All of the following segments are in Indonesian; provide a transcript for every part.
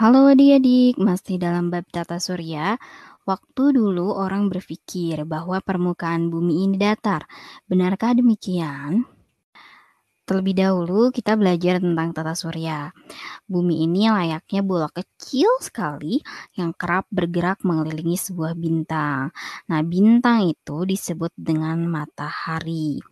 Halo adik-adik, masih dalam bab tata surya. Waktu dulu orang berpikir bahwa permukaan bumi ini datar. Benarkah demikian? Terlebih dahulu kita belajar tentang tata surya. Bumi ini layaknya bola kecil sekali yang kerap bergerak mengelilingi sebuah bintang. Nah, bintang itu disebut dengan matahari.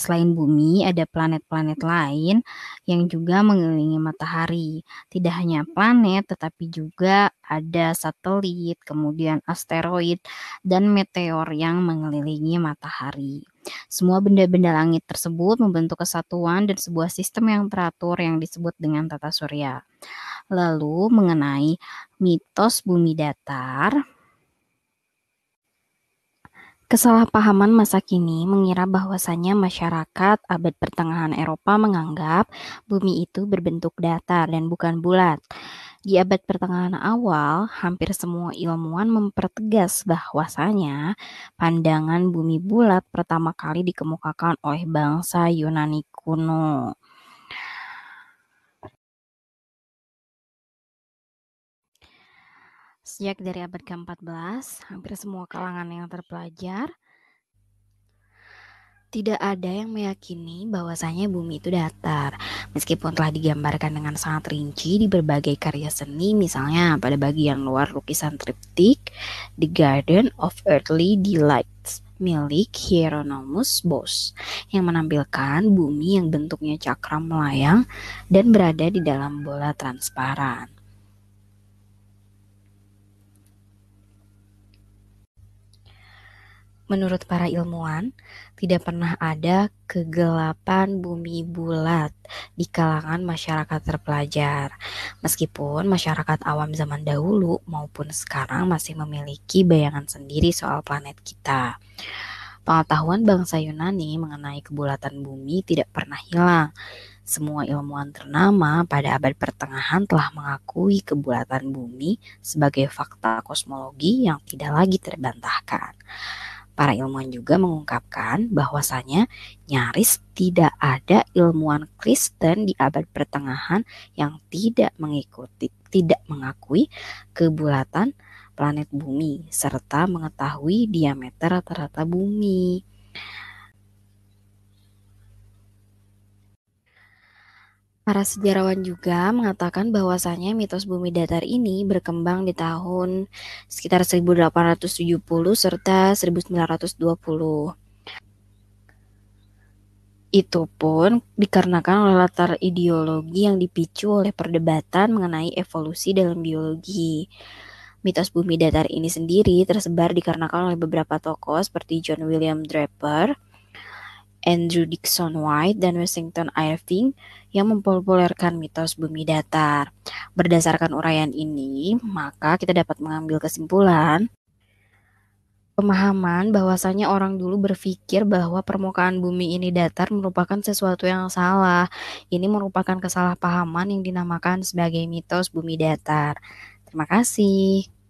Selain bumi, ada planet-planet lain yang juga mengelilingi matahari. Tidak hanya planet, tetapi juga ada satelit, kemudian asteroid, dan meteor yang mengelilingi matahari. Semua benda-benda langit tersebut membentuk kesatuan dan sebuah sistem yang teratur yang disebut dengan tata surya. Lalu mengenai mitos bumi datar, Kesalahpahaman masa kini mengira bahwasannya masyarakat abad pertengahan Eropa menganggap bumi itu berbentuk datar dan bukan bulat. Di abad pertengahan awal, hampir semua ilmuwan mempertegas bahwasanya pandangan bumi bulat pertama kali dikemukakan oleh bangsa Yunani kuno. Sejak dari abad ke-14, hampir semua kalangan yang terpelajar tidak ada yang meyakini bahwasanya bumi itu datar, meskipun telah digambarkan dengan sangat rinci di berbagai karya seni, misalnya pada bagian luar lukisan triptik The Garden of Earthly Delights milik Hieronymus Bosch yang menampilkan bumi yang bentuknya cakram melayang dan berada di dalam bola transparan. Menurut para ilmuwan, tidak pernah ada kegelapan bumi bulat di kalangan masyarakat terpelajar. Meskipun masyarakat awam zaman dahulu maupun sekarang masih memiliki bayangan sendiri soal planet kita. Pengetahuan bangsa Yunani mengenai kebulatan bumi tidak pernah hilang. Semua ilmuwan ternama pada abad pertengahan telah mengakui kebulatan bumi sebagai fakta kosmologi yang tidak lagi terbantahkan. Para ilmuwan juga mengungkapkan bahwasanya nyaris tidak ada ilmuwan Kristen di abad pertengahan yang tidak mengikuti tidak mengakui kebulatan planet bumi serta mengetahui diameter rata-rata bumi. Para sejarawan juga mengatakan bahwasannya mitos bumi datar ini berkembang di tahun sekitar 1870 serta 1920. Itu pun dikarenakan oleh latar ideologi yang dipicu oleh perdebatan mengenai evolusi dalam biologi. Mitos bumi datar ini sendiri tersebar dikarenakan oleh beberapa tokoh seperti John William Draper, Andrew Dixon White dan Washington Irving yang mempopulerkan mitos bumi datar. Berdasarkan uraian ini, maka kita dapat mengambil kesimpulan pemahaman bahwasanya orang dulu berpikir bahwa permukaan bumi ini datar merupakan sesuatu yang salah. Ini merupakan kesalahpahaman yang dinamakan sebagai mitos bumi datar. Terima kasih.